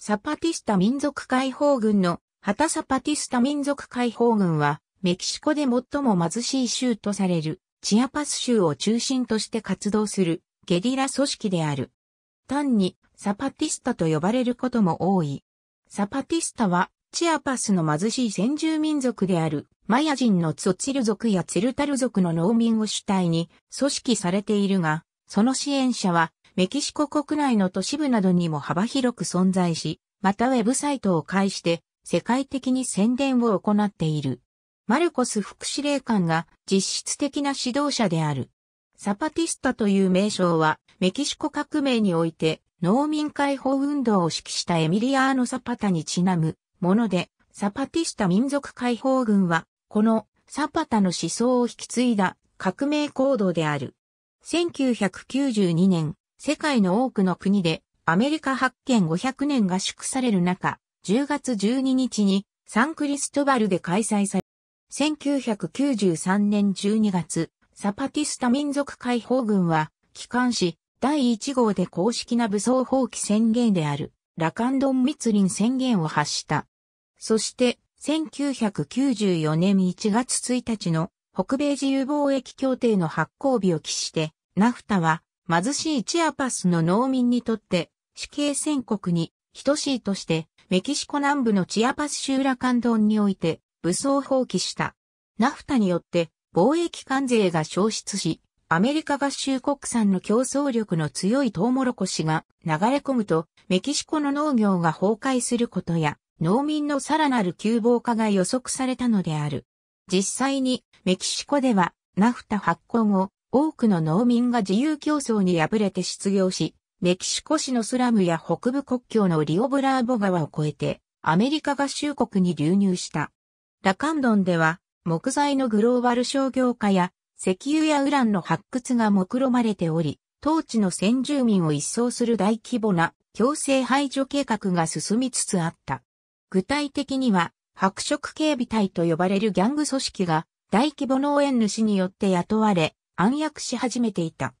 サパティスタ民族解放軍の、ハタサパティスタ民族解放軍は、メキシコで最も貧しい州とされる、チアパス州を中心として活動する、ゲリラ組織である。単に、サパティスタと呼ばれることも多い。サパティスタは、チアパスの貧しい先住民族である、マヤ人のツオチル族やツルタル族の農民を主体に組織されているが、その支援者はメキシコ国内の都市部などにも幅広く存在し、またウェブサイトを介して世界的に宣伝を行っている。マルコス副司令官が実質的な指導者である。サパティスタという名称はメキシコ革命において農民解放運動を指揮したエミリアーノ・サパタにちなむもので、サパティスタ民族解放軍はこのサパタの思想を引き継いだ革命行動である。1992年、世界の多くの国でアメリカ発見500年が祝される中、10月12日にサンクリストバルで開催され、1993年12月、サパティスタ民族解放軍は、機関紙第1号で公式な武装放棄宣言である、ラカンドン密林宣言を発した。そして、1994年1月1日の北米自由貿易協定の発行日を期して、ナフタは貧しいチアパスの農民にとって、死刑宣告に等しいとして、メキシコ南部のチアパス州ラカンドンにおいて、武装放棄した。ナフタによって、貿易関税が消失し、アメリカ合衆国産の競争力の強いトウモロコシが流れ込むと、メキシコの農業が崩壊することや、農民のさらなる窮乏化が予測されたのである。実際に、メキシコでは、ナフタ発行後、多くの農民が自由競争に敗れて失業し、メキシコ市のスラムや北部国境のリオブラーボ川を越えて、アメリカ合衆国に流入した。ラカンドンでは、木材のグローバル商業化や、石油やウランの発掘が目論まれており、当地の先住民を一掃する大規模な強制排除計画が進みつつあった。具体的には、白色警備隊と呼ばれるギャング組織が大規模農園主によって雇われ、暗躍し始めていた。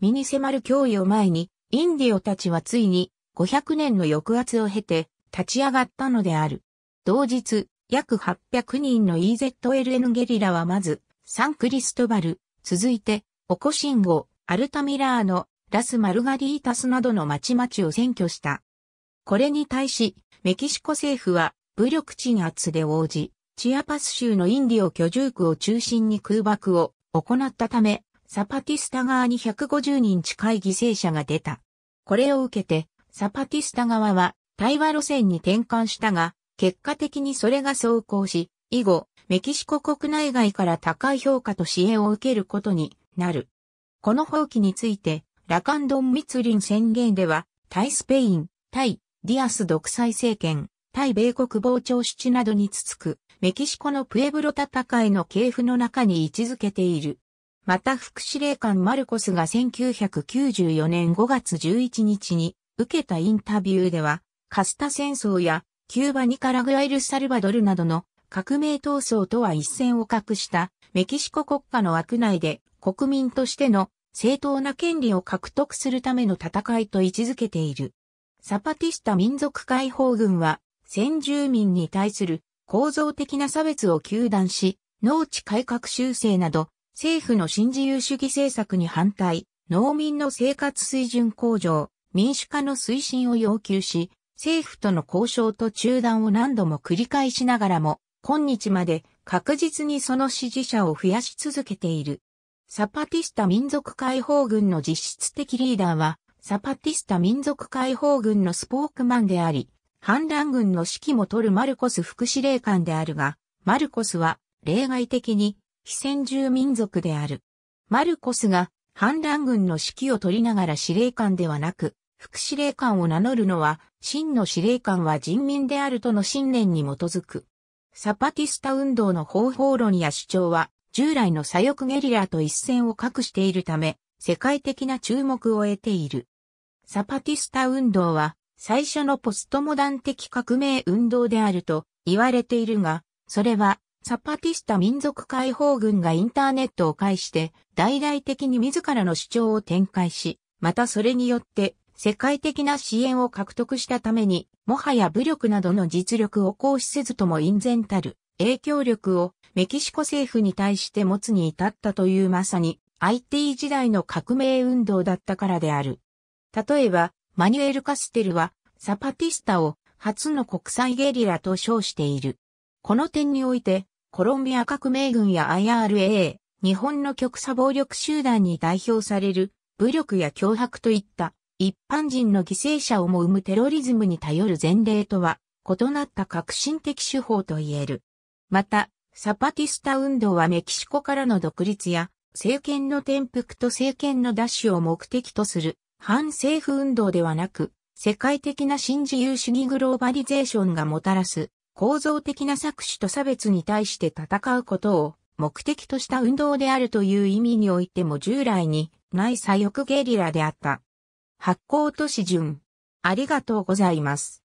身に迫る脅威を前に、インディオたちはついに500年の抑圧を経て立ち上がったのである。同日、約800人の EZLN ゲリラはまず、サンクリストバル、続いて、オコシンゴ、アルタミラーノ、ラス・マルガリータスなどの町々を占拠した。これに対し、メキシコ政府は武力鎮圧で応じ、チアパス州のインディオ居住区を中心に空爆を行ったため、サパティスタ側に150人近い犠牲者が出た。これを受けて、サパティスタ側は対話路線に転換したが、結果的にそれが走行し、以後、メキシコ国内外から高い評価と支援を受けることになる。この放棄について、ラカンドン密林宣言では、対スペイン、対ディアス独裁政権、対米国防主地などに続くメキシコのプエブロ戦いの系譜の中に位置づけている。また副司令官マルコスが1994年5月11日に受けたインタビューでは、カスタ戦争やキューバニカラグアイルサルバドルなどの革命闘争とは一線を画したメキシコ国家の枠内で国民としての正当な権利を獲得するための戦いと位置づけている。サパティスタ民族解放軍は先住民に対する構造的な差別を糾弾し、農地改革修正など、政府の新自由主義政策に反対、農民の生活水準向上、民主化の推進を要求し、政府との交渉と中断を何度も繰り返しながらも、今日まで確実にその支持者を増やし続けている。サパティスタ民族解放軍の実質的リーダーは、サパティスタ民族解放軍のスポークマンであり、反乱軍の指揮も取るマルコス副司令官であるが、マルコスは例外的に非先住民族である。マルコスが反乱軍の指揮を取りながら司令官ではなく、副司令官を名乗るのは、真の司令官は人民であるとの信念に基づく。サパティスタ運動の方法論や主張は、従来の左翼ゲリラと一線を画しているため、世界的な注目を得ている。サパティスタ運動は、最初のポストモダン的革命運動であると言われているが、それはサパティスタ民族解放軍がインターネットを介して大々的に自らの主張を展開し、またそれによって世界的な支援を獲得したために、もはや武力などの実力を行使せずとも隠然たる影響力をメキシコ政府に対して持つに至ったというまさに IT 時代の革命運動だったからである。例えば、マニュエル・カステルは、サパティスタを初の国際ゲリラと称している。この点において、コロンビア革命軍や IRA、日本の極左暴力集団に代表される、武力や脅迫といった一般人の犠牲者をも生むテロリズムに頼る前例とは異なった革新的手法と言える。また、サパティスタ運動はメキシコからの独立や政権の転覆と政権の奪取を目的とする反政府運動ではなく、世界的な新自由主義グローバリゼーションがもたらす構造的な搾取と差別に対して戦うことを目的とした運動であるという意味においても従来にない左翼ゲリラであった。発行都市順。ありがとうございます。